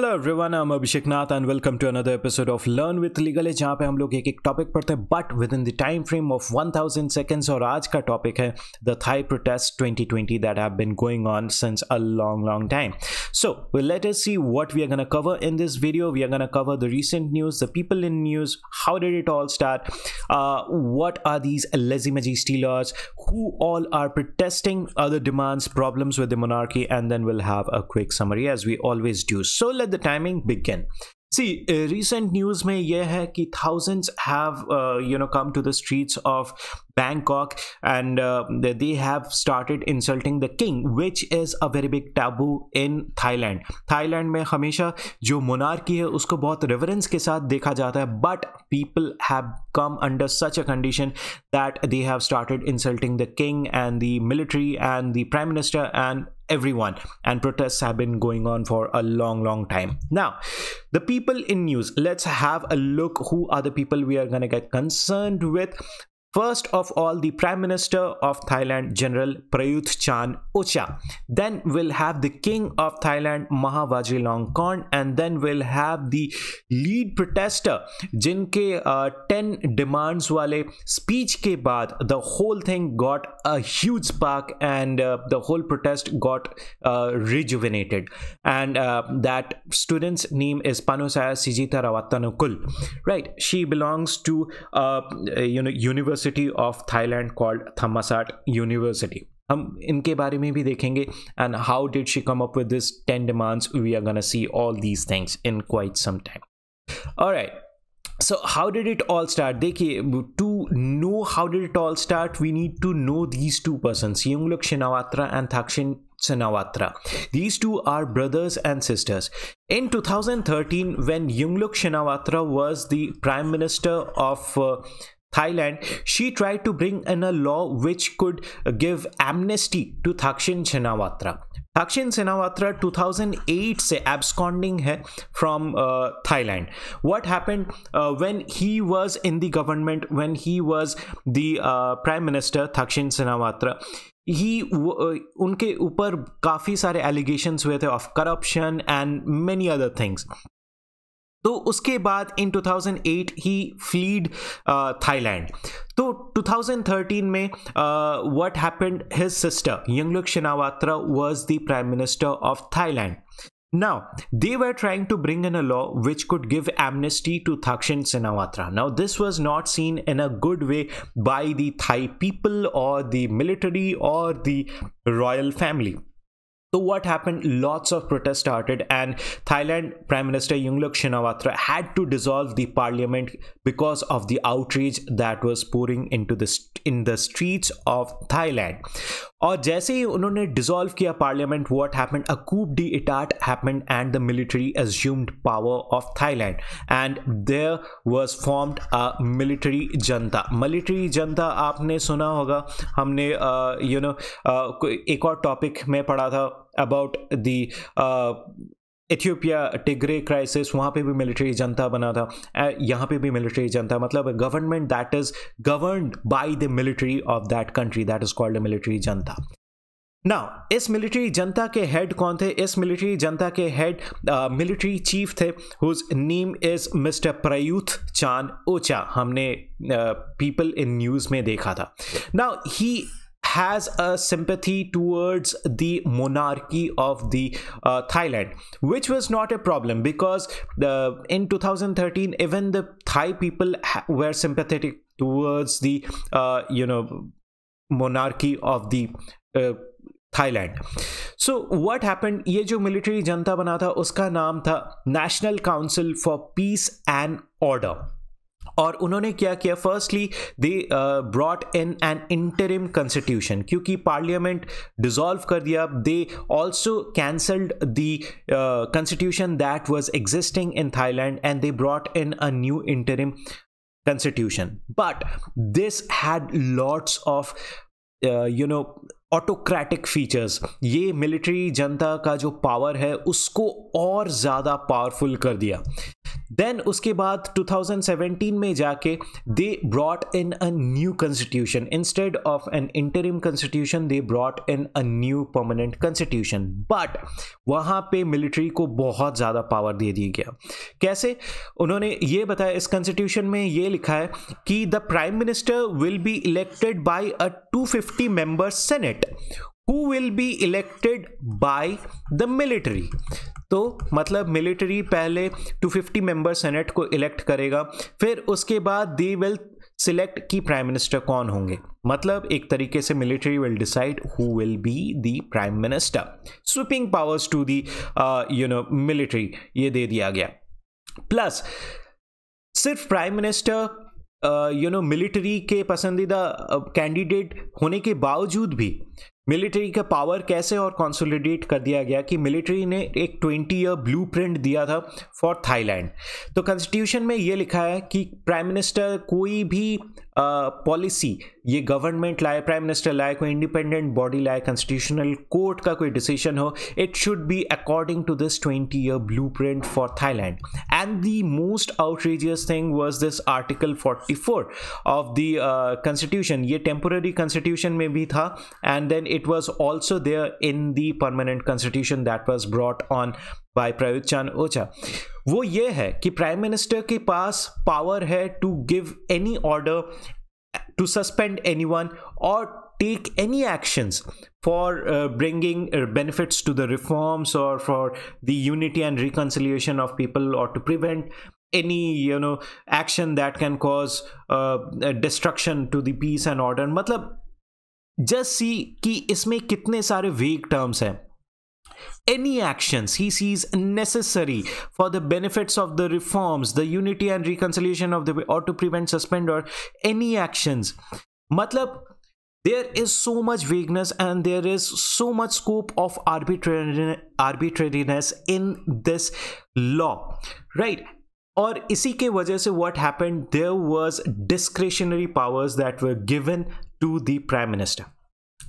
Hello everyone I am Abhishek Nath and welcome to another episode of learn with legal है जहाँ पे हम लोग एक एक टॉपिक पढ़ते हैं but within the time frame of 1000 seconds और आज का टॉपिक है the Thai protest 2020 that have been going on since a long long time so let us see what we are gonna cover in this video we are gonna cover the recent news the people in news how did it all start what are these लेजिमजी stealers who all are protesting other demands problems with the monarchy and then will have a quick summary as we always do so let the timing begin? See, uh, recent news may yeah, है कि thousands have uh, you know come to the streets of Bangkok and uh, they have started insulting the king, which is a very big taboo in Thailand. Thailand में hamesha जो monarchy है Usko बहुत reverence ke saath dekha जाता hai. but people have come under such a condition that they have started insulting the king and the military and the prime minister and everyone and protests have been going on for a long long time now the people in news let's have a look who are the people we are going to get concerned with First of all, the Prime Minister of Thailand, General Prayut Chan Ocha. Then we'll have the King of Thailand, Mahavajiralongkorn, Korn, and then we'll have the lead protester, jinke uh, 10 demands wale speech ke baad, the whole thing got a huge spark and uh, the whole protest got uh, rejuvenated. And uh, that student's name is Panusaya Sijita Rawatanukul. Right, she belongs to uh, you know university university of Thailand called Thammasat University. हम इनके बारे में भी देखेंगे and how did she come up with this 10 demands we are gonna see all these things in quite some time alright so how did it all start देखिए to know how did it all start we need to know these two persons Yongluk Shinawatra and Thakshin Shinawatra these two are brothers and sisters in 2013 when Yongluk Shinawatra was the prime minister of uh, Thailand, she tried to bring in a law which could give amnesty to Thakshin Shenawatra. Thaksin Shinawatra 2008 से absconding है from Thailand what happened when he was in the government when he was the prime minister Thaksin Shinawatra ही उनके ऊपर काफ़ी सारे allegations हुए थे of corruption and many other things तो उसके बाद इन 2008 ही फ्लीड थाईलैंड तो 2013 में what happened his sister Yingluck Shinawatra was the prime minister of Thailand Now, they were trying to bring in a law which could give amnesty to Thakshin Sinawatra. Now, this was not seen in a good way by the Thai people or the military or the royal family. So what happened? Lots of protests started and Thailand Prime Minister Yingluck Shinawatra had to dissolve the parliament because of the outrage that was pouring into the in the streets of Thailand. और जैसे ही उन्होंने dissolve किया parliament, what happened? A coup d'etat happened, and the military assumed power of Thailand and there was formed a military junta. Military junta, आपने सुना होगा uh, you know, uh, एक और topic में पढ़ा about the Ethiopia Tigray crisis वहाँ पे भी मिलिट्री जनता बना था यहाँ पे भी मिलिट्री जनता मतलब government that is govern by the military of that country that is called military junta now इस मिलिट्री जनता के हेड कौन थे इस मिलिट्री जनता के हेड मिलिट्री चीफ थे whose name is mister Prayut Chanocha हमने people in news में देखा था now he has a sympathy towards the monarchy of the uh, Thailand, which was not a problem because the, uh, in 2013 even the Thai people were sympathetic towards the uh, you know monarchy of the uh, So what happened? Happened ये जो military जनता बना था उसका नाम था National Council for Peace and Order. और उन्होंने क्या किया firstly they brought in an interim constitution क्योंकि पार्लियामेंट डिजोल्व कर दिया they also cancelled the constitution that was existing in Thailand and they brought in a new interim constitution but this had lots of you know autocratic features ये military junta का जो power है उसको और ज़्यादा powerful कर दिया then उसके बाद 2017 में जाके they brought in a new constitution instead of an interim constitution they brought in a new permanent constitution but वहाँ पे मिलिट्री को बहुत ज़्यादा पावर दे दिया गया कैसे उन्होंने ये बताया इस कॉन्स्टिट्यूशन में ये लिखा है कि the prime minister will be elected by a two fifty member senate who will be elected by the military तो मतलब मिलिट्री पहले 250 मेंबर सेनेट को इलेक्ट करेगा फिर उसके बाद दे विल सिलेक्ट की प्राइम मिनिस्टर कौन होंगे मतलब एक तरीके से military will decide who will be the prime minister sweeping powers to the you know military ये दे दिया गया प्लस सिर्फ prime minister you know military के पसंदीदा कैंडिडेट uh, होने के बावजूद भी मिलिट्री का पावर कैसे और कॉन्सोलिडेट कर दिया गया कि मिलिट्री ने एक ट्वेंटी ईयर ब्लू दिया था फॉर थाईलैंड तो कॉन्स्टिट्यूशन में ये लिखा है कि प्राइम मिनिस्टर कोई भी पॉलिसी uh, ये गवर्नमेंट लाए प्राइम मिनिस्टर लाए कोई इंडिपेंडेंट बॉडी लाए कॉन्स्टिट्यूशनल कोर्ट का कोई डिसीजन हो it should be according to this twenty year blueprint for Thailand and the most outrageous thing was this article forty four of the constitution ये temporary constitution में भी था and then it was also there in the permanent constitution that was brought on by Prayut चांद Ocha वो ये है कि prime minister के पास पावर है to give any order to suspend anyone or take any actions for uh, bringing uh, benefits to the reforms or for the unity and reconciliation of people or to prevent any you know action that can cause uh, destruction to the peace and order मतलब just see कि इसमें कितने सारे vague terms हैं any actions he sees necessary for the benefits of the reforms, the unity and reconciliation of the or to prevent, suspend, or any actions. Matlab, there is so much vagueness and there is so much scope of arbitrariness in this law, right? और इसी के वजह से what happened there was discretionary powers that were given to the prime minister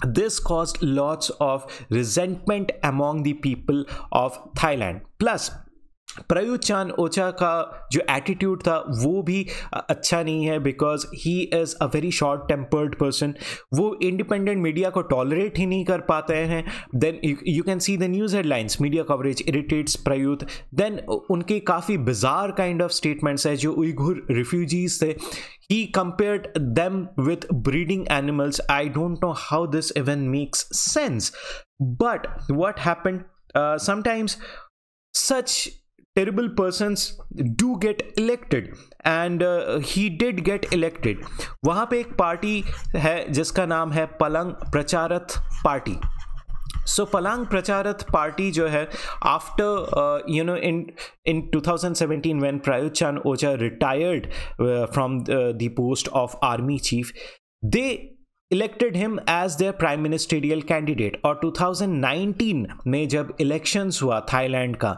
this caused lots of resentment among the people of Thailand. Plus, Prayut Chanocha का जो attitude था वो भी अच्छा नहीं है because he is a very short tempered person वो independent media को टॉलरेट ही नहीं कर पाते हैं then you can see the news headlines media coverage irritates Prayut then उनके काफ़ी बिजार काइंड ऑफ स्टेटमेंट्स है जो उइघुर रिफ्यूजीज थे he compared them with breeding animals i don't know how this even makes sense but what happened uh, sometimes such terrible persons do get elected and uh, he did get elected वहाँ पे एक party है जिसका नाम है पलंग प्रचारथ party सो पलांग प्रचारत party जो है after you know in in 2017 when Prayut Chanocha retired from the post of army chief they elected him as their prime ministerial candidate और 2019 में जब इलेक्शंस हुआ थाईलैंड का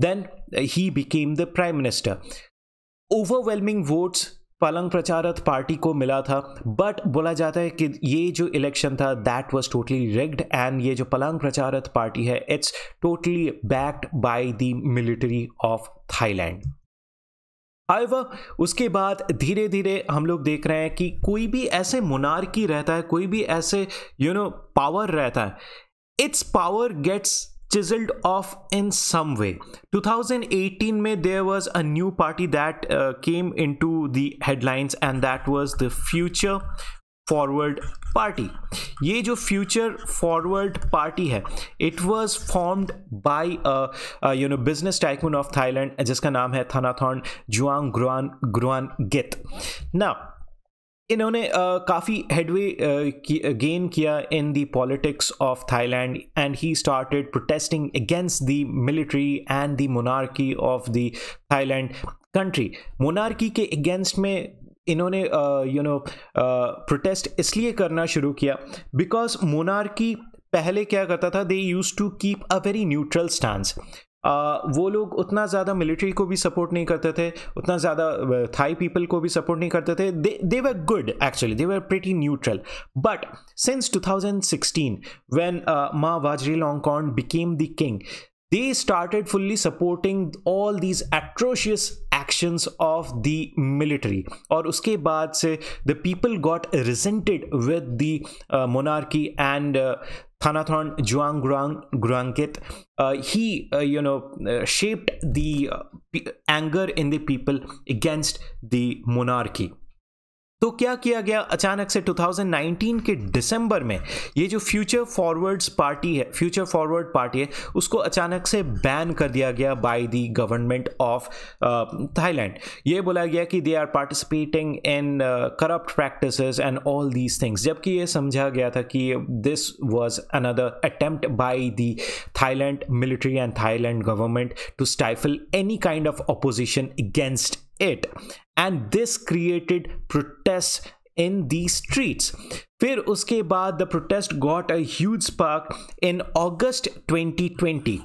then he became the prime minister overwhelming votes Palang Pracharat party को मिला था but बोला जाता है कि ये जो इलेक्शन था that was totally rigged and ये जो पलंग प्रचारत पार्टी है it's totally backed by the military of Thailand आइवा उसके बाद धीरे धीरे हम लोग देख रहे हैं कि कोई भी ऐसे मुनारकी रहता है कोई भी ऐसे यू नो पावर रहता है its power gets chiselled off in some way two thousand eighteen में there was a new party that came into the headlines and that was the future forward party ये जो future forward party है it was formed by you know business tycoon of Thailand जिसका नाम है थनाथॉन जुआंग ग्रुआन ग्रुआन गित ना इन्होंने uh, काफ़ी हेडवे गेन किया in the politics of Thailand and he started protesting against the military and the monarchy of the Thailand country monarchy के against में इन्होंने यू नो प्रोटेस्ट इसलिए करना शुरू किया बिकॉज मोनार्की पहले क्या करता था they use to keep a very neutral stance वो लोग उतना ज़्यादा मिलिट्री को भी सपोर्ट नहीं करते थे उतना ज़्यादा थाई पीपल को भी सपोर्ट नहीं करते थे they were good actually they were pretty neutral but since 2016 when Maha Vajira long Longkorn became the king they started fully supporting all these atrocious actions of the military or उसके बाद the people got resented with the uh, monarchy and uh, Thanathorn Juang Grangkit uh, he uh, you know uh, shaped the uh, anger in the people against the monarchy तो क्या किया गया अचानक से 2019 के दिसंबर में ये जो फ्यूचर फॉरवर्ड्स पार्टी है फ्यूचर फॉरवर्ड पार्टी है उसको अचानक से बैन कर दिया गया by the government of Thailand ये बोला गया कि they are participating in corrupt practices and all these things जबकि ये समझा गया था कि this was another attempt by the Thailand military and Thailand government to stifle any kind of opposition against it and this created protests in the streets. फिर उसके बाद the protest got a huge spark in August 2020.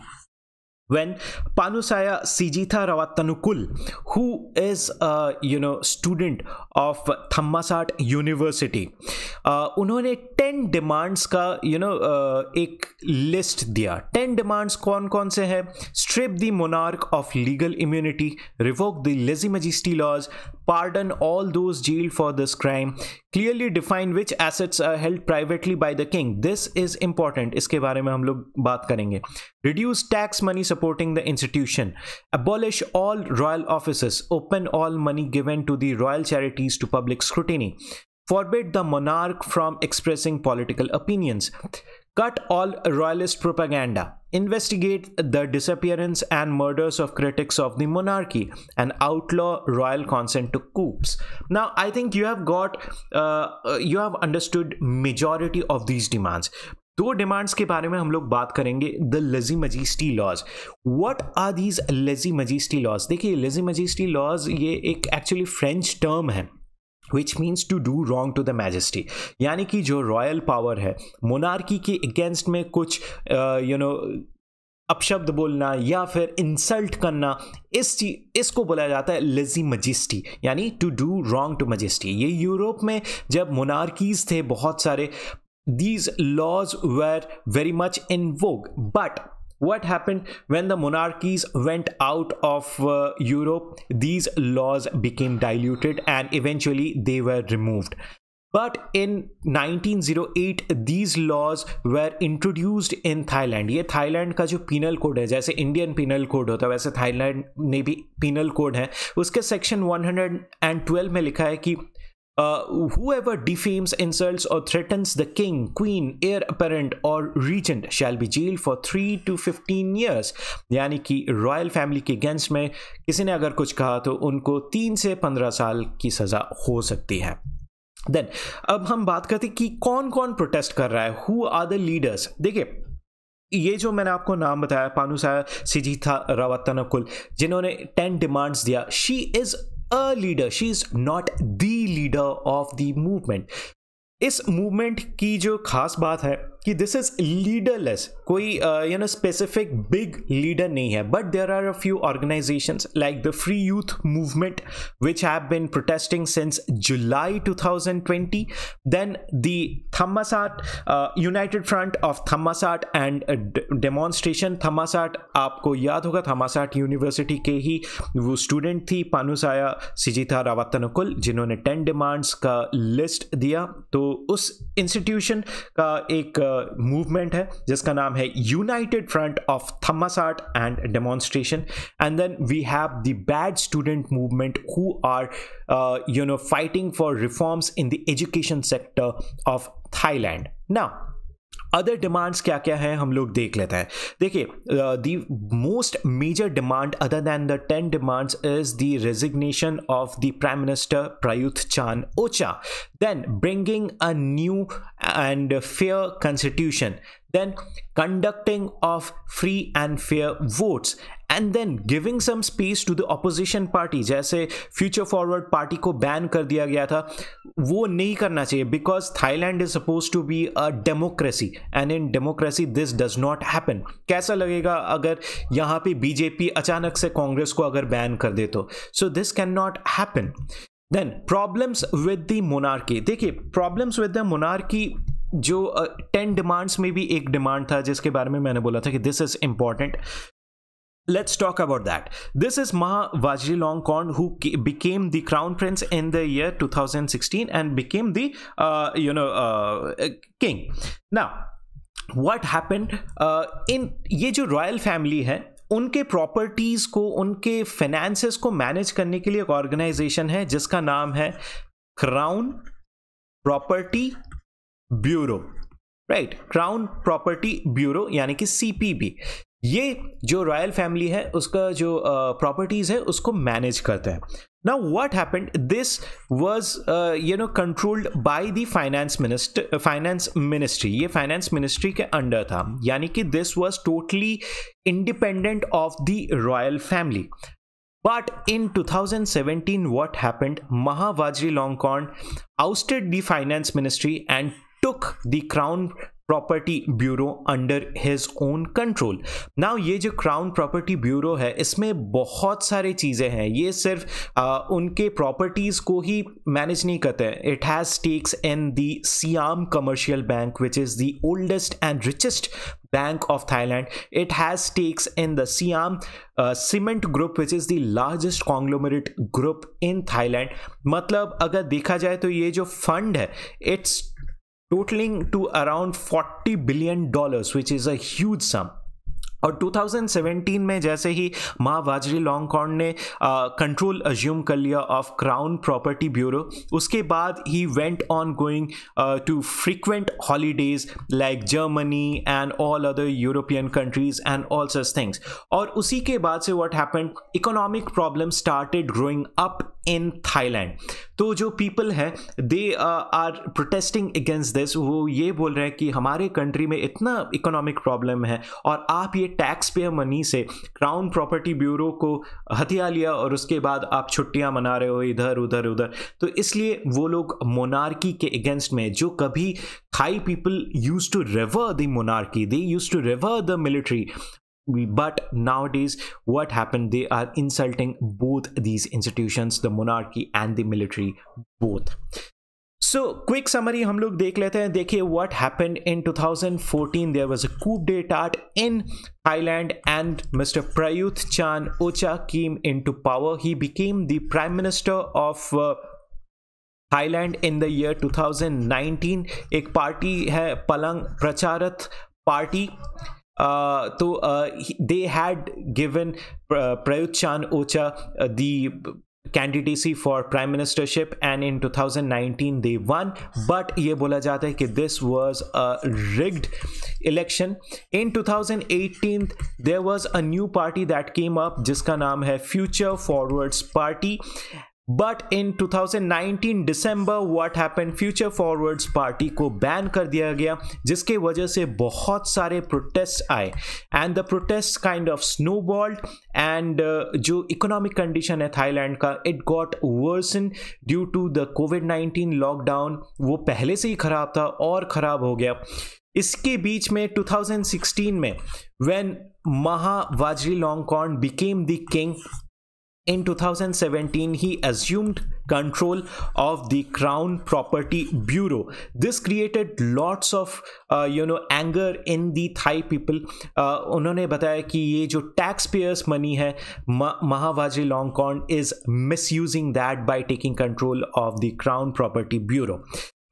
when Panusaya Sijitha ravatanukul who is a you know student of Thammasat University, uh, उन्होंने 10 demands का you know, uh, एक list दिया 10 demands कौन कौन से हैं strip the monarch of legal immunity revoke the lese majeste laws pardon all those jailed for this crime clearly define which assets are held privately by the king this is important इसके बारे में हम लोग बात करेंगे reduce tax money supporting the institution abolish all royal office open all money given to the royal charities to public scrutiny forbid the monarch from expressing political opinions Cut all royalist propaganda. Investigate the disappearance and murders of critics of the monarchy and outlaw royal consent to coups. Now, I think you have got, uh, you have understood majority of these demands. दो demands के बारे में हम लोग बात करेंगे the lese majeste laws what are these lese majeste laws देखिए lese majeste laws ये एक एक्चुअली फ्रेंच टर्म है which means to do wrong to the majesty यानी कि जो रॉयल पावर है मोनार्की के अगेंस्ट में कुछ यू नो अपशब्द बोलना या फिर इंसल्ट करना इस चीज इसको बोला जाता है लेजी मजिस्टी यानी to do wrong to majesty ये यूरोप में जब मोनार्कीज थे बहुत सारे these laws were very much in vogue but what happened when the monarchies went out of uh, Europe? These laws became diluted and eventually they were removed. But in 1908 these laws were introduced in Thailand. ye thailand ka jo penal code hai jaise indian penal code hota hai वैसे thailand ne bhi penal code hai uske section 112 mein likha hai ki uh, whoever defames, insults, or threatens the king, queen, heir apparent, or regent shall be jailed for three to fifteen years यानी कि royal family के against में किसी ने अगर कुछ कहा तो उनको तीन से पंद्रह साल की सज़ा हो सकती है देन अब हम बात करते कि कौन कौन प्रोटेस्ट कर रहा है हु आर द लीडर्स देखिए ये जो मैंने आपको नाम बताया पानुसा सिजीथा रावतनकुल जिन्होंने टेन डिमांड्स दिया she is a leader she's not the leader of the movement इस मूवमेंट की जो खास बात है कि दिस इज लीडरलेस कोई you know specific big leader नहीं है but there are a few organisation like the free youth movement which have been protesting since July 2020 then the Thammasat uh, united front of Thammasat and demonstration Thammasat आपको याद होगा थमासाट university के ही वो student थी पानुसाया सिजिता रावतनकुल जिन्होंने ten demands का list दिया तो उस इंस्टीट्यूशन का एक मूवमेंट है जिसका नाम है united front of Thammasat and demonstration and then we have the bad student movement who are you know fighting for reforms in the education sector of Thailand ना अदर डिमांड्स क्या क्या हैं हम लोग देख लेते हैं देखिए the most major demand other than the ten demands is the resignation of the prime minister Prayut Chan Ocha then bringing a new and fair constitution then conducting of free and fair votes and then giving some space to the opposition party जैसे future forward party को ban कर दिया गया था वो नहीं करना चाहिए because Thailand is suppose to be a democracy and in democracy this does not happen कैसा लगेगा अगर यहाँ पे बीजेपी अचानक से कांग्रेस को अगर बैन कर दे तो so this can not happen then problems with the monarchy देखिए प्रॉब्लम्स विद द मोनार्की जो टेन डिमांड्स में भी एक डिमांड था जिसके बारे में मैंने बोला था कि this is important let's talk about that this is Maha Vajiralongkorn who became the crown prince in the year two thousand sixteen and became the new king ना वट हैपन इन ये जो royal family है उनके properties को उनके finances को manage करने के लिए एक ऑर्गेनाइजेशन है जिसका नाम है crown property bureau right crown property bureau यानी कि सीपीबी ये जो रॉयल फैमिली है उसका जो प्रॉपर्टीज uh, है उसको मैनेज करते हैं now what happened this was you know controlled by the finance minister finance ministry ये फाइनेंस मिनिस्ट्री के अंडर था यानी कि this was totally independent of the royal family But in 2017, what happened? Maha Vajira Longkorn ousted the finance ministry and took the Crown property bureau under his own control now ये जो crown property bureau है इसमें बहुत सारे चीज़ें हैं ये सिर्फ आ, उनके प्रॉपर्टीज़ को ही मैनेज नहीं करते हैं it has stakes in the Siam commercial bank which is the oldest and richest Bank of Thailand. It has stakes in the Siam uh, Cement Group, which is the largest conglomerate group in Thailand. मतलब अगर देखा जाए तो ये जो fund है its totaling to around 40 billion dollars which is a huge sum और 2017 में जैसे ही माँ वाजरी लॉन्गकॉर्न ने कंट्रोल अज्यूम कर लिया ऑफ क्राउन प्रॉपर्टी ब्यूरो उसके बाद ही went on going to frequent holidays like Germany and all other European countries and all such things और उसी के बाद से what happened economic problem started growing up in Thailand तो जो पीपल हैं they are protesting against this वो ये बोल रहे हैं कि हमारे कंट्री में इतना इकोनॉमिक प्रॉब्लम है और आप ये टैक्स पेयर मनी से क्राउन प्रॉपर्टी ब्यूरो को हथिया लिया और उसके बाद आप छुट्टियां मना रहे हो इधर उधर उधर तो इसलिए वो लोग मोनार्की के अगेंस्ट में जो कभी Thai people use to revere the monarchy they use to revere the military but nowadays what happened they are insulting both these institutions the monarchy and the military both So, quick summary: हम लोग देख लेते हैं देखिए What happened in 2014 There was a coup d'etat in Thailand and Mr. Prayut Chan Ocha came into power. He became the prime minister of uh, Thailand in the year 2019. A party है Palang Pracharat Party. Uh, तो uh, they had given uh, Prayut Chan Ocha the candidacy for prime ministership and in 2019 they won but ये बोला जाता है कि this was a rigged election in 2018 there was a new party that came up जिसका नाम है future forwards party but in 2019 December what happen future forwards party को ban कर दिया गया जिसके वजह से बहुत सारे प्रोटेस्ट आए and the protest kind of snowballed and जो इकोनॉमिक कंडीशन है थाईलैंड का it got worsen due to the Covid 19 lockdown वो पहले से ही खराब था और ख़राब हो गया इसके बीच में 2016 में when Maha Vajiralongkorn became the king In 2017, he assumed control of the Crown Property Bureau. This created lots of, uh, you know, anger in the Thai people. Uh, उन्होंने बताया कि ये जो taxpayers money है, महावाजी लॉन्गकॉर्न is misusing that by taking control of the Crown Property Bureau.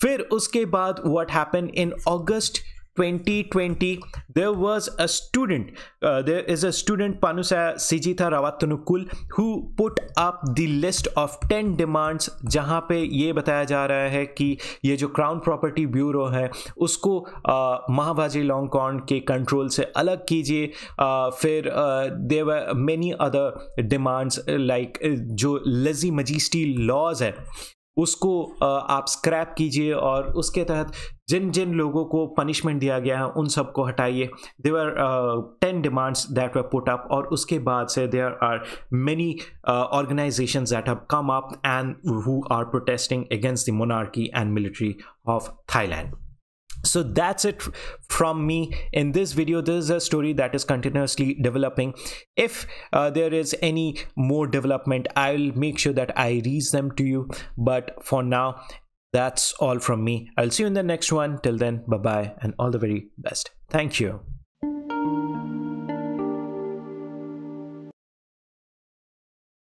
फिर उसके बाद what happened in August 2020 there was a student uh, there is a student panusa sijitha rawatanukul who put up the list of 10 demands jahan pe ye bataya ja raha hai ki ye jo crown property bureau hai usko uh, mahabaji longcorn ke control se alag kijiye control से uh, there were many other demands like uh, jo lazy majesty laws hai उसको आप scrap कीजिए और उसके तहत जिन जिन लोगों को punishment दिया गया है उन सबको हटाइए are ten demands that were put up और उसके बाद से there are many organisation that have come up and who are protesting against the monarchy and military of Thailand so that's it from me in this video this is a story that is continuously developing if uh, there is any more development i'll make sure that i reach them to you but for now that's all from me i'll see you in the next one till then bye bye and all the very best thank you